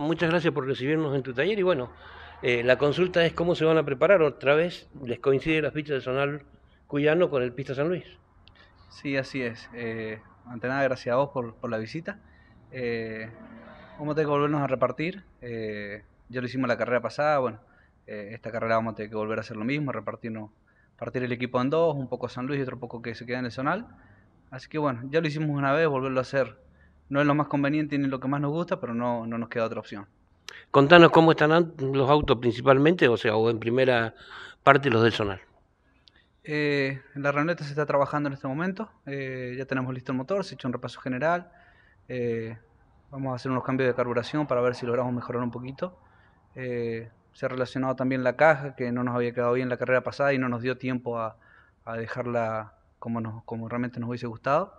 Muchas gracias por recibirnos en tu taller y bueno, eh, la consulta es cómo se van a preparar. Otra vez les coincide las fichas de Zonal Cuyano con el Pista San Luis. Sí, así es. Eh, ante nada, gracias a vos por, la visita. Eh, vamos a tener que volvernos a repartir. ya lo hicimos la carrera pasada, bueno, esta carrera vamos a tener que volver a hacer lo mismo, repartirnos, partir el equipo en dos, un poco San Luis y otro poco que se queda en el zonal. Así que bueno, ya lo hicimos una vez, volverlo a hacer no es lo más conveniente ni lo que más nos gusta, pero no, nos queda otra opción. Contanos cómo están los autos principalmente, o sea, o en primera parte los del Sonar. Eh, la Reoneta se está trabajando en este momento, eh, ya tenemos listo el motor, se ha hecho un repaso general, eh, vamos a hacer unos cambios de carburación para ver si logramos mejorar un poquito. se ha relacionado también la caja, que no nos había quedado bien la carrera pasada y no nos dio tiempo a, dejarla como, como realmente nos hubiese gustado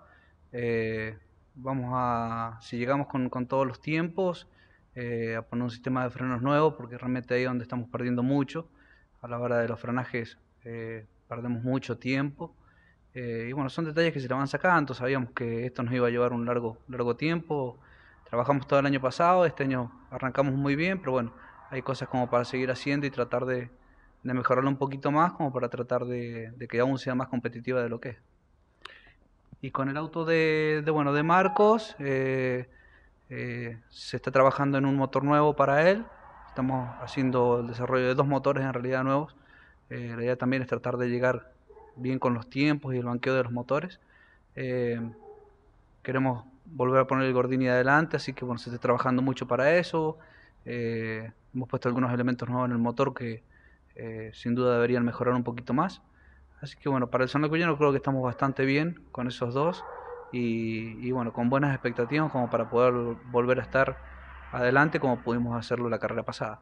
vamos a, si llegamos con, todos los tiempos, eh, a poner un sistema de frenos nuevo, porque realmente ahí es donde estamos perdiendo mucho. A la hora de los frenajes eh, perdemos mucho tiempo. Eh, y bueno, son detalles que se le van sacando. Sabíamos que esto nos iba a llevar un largo, largo tiempo. Trabajamos todo el año pasado, este año arrancamos muy bien, pero bueno, hay cosas como para seguir haciendo y tratar de, mejorarlo un poquito más, como para tratar de que aún sea más competitiva de lo que es. Y con el auto de, bueno, de Marcos, eh, eh, se está trabajando en un motor nuevo para él. Estamos haciendo el desarrollo de dos motores en realidad nuevos. Eh, la idea también es tratar de llegar bien con los tiempos y el banqueo de los motores. queremos volver a poner el Gordini adelante, así que bueno, se está trabajando mucho para eso. hemos puesto algunos elementos nuevos en el motor que sin duda deberían mejorar un poquito más. Así que bueno, para el San no creo que estamos bastante bien con esos dos y, bueno, con buenas expectativas como para poder volver a estar adelante como pudimos hacerlo la carrera pasada.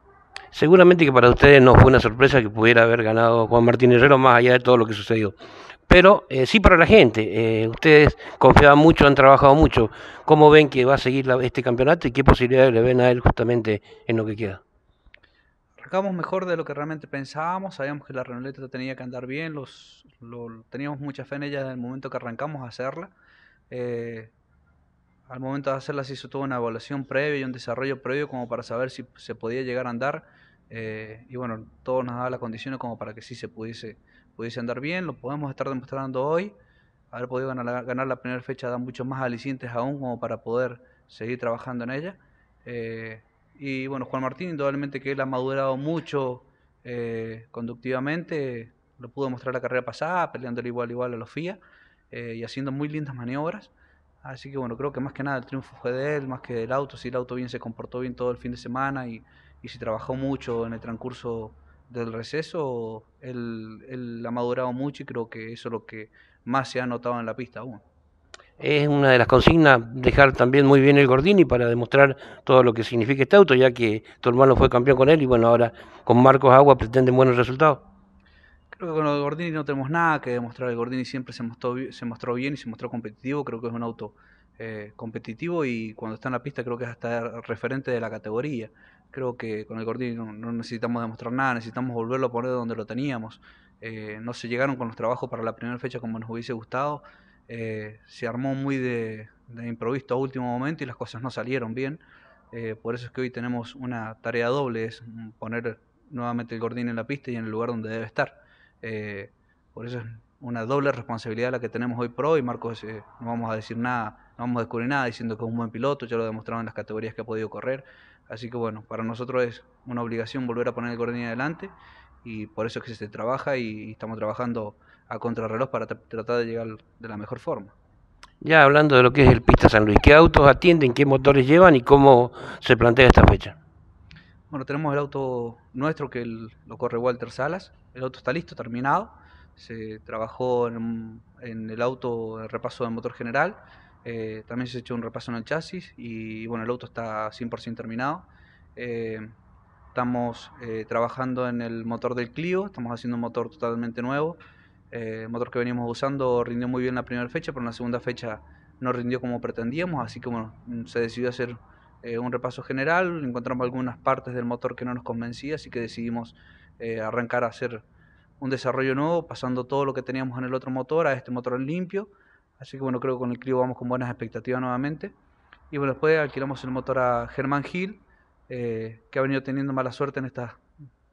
Seguramente que para ustedes no fue una sorpresa que pudiera haber ganado Juan Martín Herrero más allá de todo lo que sucedió. Pero eh, sí para la gente, eh, ustedes confiaban mucho, han trabajado mucho. ¿Cómo ven que va a seguir este campeonato y qué posibilidades le ven a él justamente en lo que queda? arrancamos mejor de lo que realmente pensábamos, sabíamos que la renoleta tenía que andar bien, los, teníamos mucha fe en ella desde el momento que arrancamos a hacerla. Eh, al momento de hacerla se hizo toda una evaluación previa y un desarrollo previo como para saber si se podía llegar a andar. Eh, y bueno, todo nos daba las condiciones como para que sí se pudiese, pudiese andar bien, lo podemos estar demostrando hoy. Haber podido ganar, la primera fecha da muchos más alicientes aún como para poder seguir trabajando en ella. Eh, y bueno, Juan Martín, indudablemente que él ha madurado mucho eh, conductivamente, lo pudo mostrar la carrera pasada, peleándole igual igual a los FIA eh, y haciendo muy lindas maniobras. Así que bueno, creo que más que nada el triunfo fue de él, más que del auto, si el auto bien se comportó bien todo el fin de semana y, si trabajó mucho en el transcurso del receso, él, él ha madurado mucho y creo que eso es lo que más se ha notado en la pista aún es una de las consignas dejar también muy bien el Gordini para demostrar todo lo que significa este auto, ya que tu hermano fue campeón con él y bueno, ahora con Marcos Agua pretenden buenos resultados. Creo que con el Gordini no tenemos nada que demostrar. El Gordini siempre se mostró, se mostró bien y se mostró competitivo. Creo que es un auto eh, competitivo y cuando está en la pista creo que es hasta referente de la categoría. Creo que con el Gordini no, necesitamos demostrar nada, necesitamos volverlo a poner donde lo teníamos. Eh, no se llegaron con los trabajos para la primera fecha como nos hubiese gustado. Eh, se armó muy de, de, improviso a último momento y las cosas no salieron bien. Eh, por eso es que hoy tenemos una tarea doble, es poner nuevamente el gordín en la pista y en el lugar donde debe estar. Eh, por eso es una doble responsabilidad la que tenemos hoy pro y Marcos no vamos a decir nada, no vamos a descubrir nada diciendo que es un buen piloto, ya lo ha demostrado en las categorías que ha podido correr. Así que bueno, para nosotros es una obligación volver a poner el gordín adelante y por eso es que se trabaja y estamos trabajando a contrarreloj para tratar de llegar de la mejor forma. Ya hablando de lo que es el Pista San Luis, ¿qué autos atienden, qué motores llevan y cómo se plantea esta fecha? Bueno, tenemos el auto nuestro que lo corre Walter Salas, el auto está listo, terminado, se trabajó en, el auto el repaso del motor general, eh, también se ha hecho un repaso en el chasis y bueno, el auto está 100% terminado. Eh, estamos eh, trabajando en el motor del Clio, estamos haciendo un motor totalmente nuevo, el eh, motor que veníamos usando rindió muy bien la primera fecha, pero en la segunda fecha no rindió como pretendíamos, así que mm, se decidió hacer eh, un repaso general, encontramos algunas partes del motor que no nos convencía, así que decidimos eh, arrancar a hacer un desarrollo nuevo, pasando todo lo que teníamos en el otro motor a este motor limpio, así que bueno, creo que con el Clio vamos con buenas expectativas nuevamente. Y bueno, después alquilamos el motor a Germán Gil, que ha venido teniendo mala suerte en estas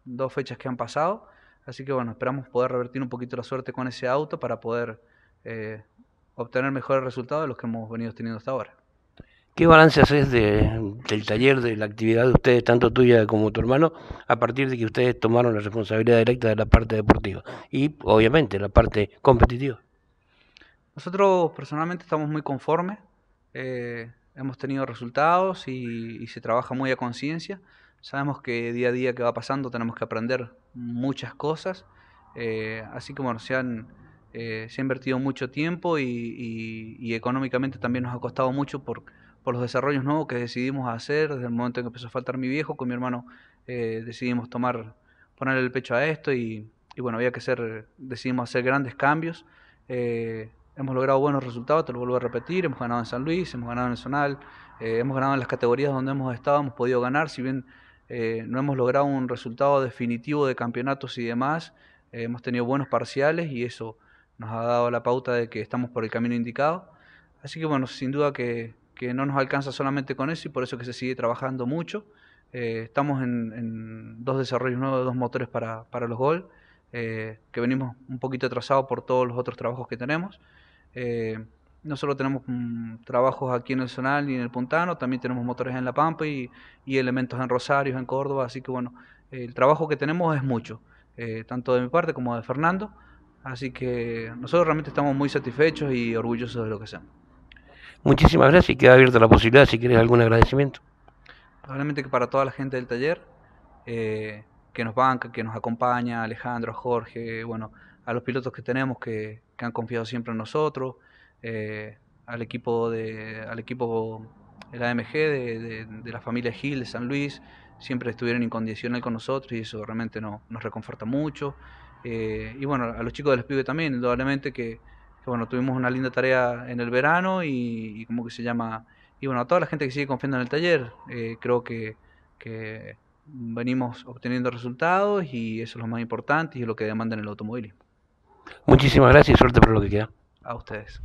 dos fechas que han pasado. Así que bueno, esperamos poder revertir un poquito la suerte con ese auto para poder eh, obtener mejores resultados de los que hemos venido teniendo hasta ahora. ¿Qué balance haces del taller, de la actividad de ustedes, tanto tuya como tu hermano, a partir de que ustedes tomaron la responsabilidad directa de la parte deportiva y obviamente la parte competitiva? Nosotros personalmente estamos muy conformes, eh, hemos tenido resultados y se trabaja muy a conciencia. Sabemos que día a día que va pasando tenemos que aprender muchas cosas, eh, así como bueno, se, han, eh, se ha invertido mucho tiempo y, económicamente también nos ha costado mucho por, por los desarrollos nuevos que decidimos hacer desde el momento en que empezó a faltar mi viejo, con mi hermano eh, decidimos tomar, poner el pecho a esto y, bueno, había que hacer, decidimos hacer grandes cambios. hemos logrado buenos resultados, te lo vuelvo a repetir, hemos ganado en San Luis, hemos ganado en el Zonal, hemos ganado en las categorías donde hemos estado, hemos podido ganar, si bien eh, no hemos logrado un resultado definitivo de campeonatos y demás, eh, hemos tenido buenos parciales y eso nos ha dado la pauta de que estamos por el camino indicado. Así que bueno, sin duda que, no nos alcanza solamente con eso y por eso que se sigue trabajando mucho. Eh, estamos en, dos desarrollos nuevos, dos motores para, los gol, que venimos un poquito atrasados por todos los otros trabajos que tenemos nosotros tenemos mm, trabajos aquí en el Zonal y en el Puntano, también tenemos motores en La Pampa y, y elementos en Rosario, en Córdoba, así que bueno, el trabajo que tenemos es mucho, eh, tanto de mi parte como de Fernando, así que nosotros realmente estamos muy satisfechos y orgullosos de lo que hacemos. Muchísimas gracias y queda abierta la posibilidad si quieres algún agradecimiento. Realmente que para toda la gente del taller, eh, que nos banca, que nos acompaña, Alejandro, Jorge, bueno, a los pilotos que tenemos que, que han confiado siempre en nosotros, eh, al equipo de al equipo AMG de, la familia Gil de San Luis siempre estuvieron incondicional con nosotros y eso realmente nos reconforta mucho eh, y bueno a los chicos de los pibes también indudablemente que, bueno tuvimos una linda tarea en el verano y, como que se llama y bueno a toda la gente que sigue confiando en el taller eh, creo que, venimos obteniendo resultados y eso es lo más importante y es lo que demanda en el automovilismo muchísimas gracias y suerte por lo que queda a ustedes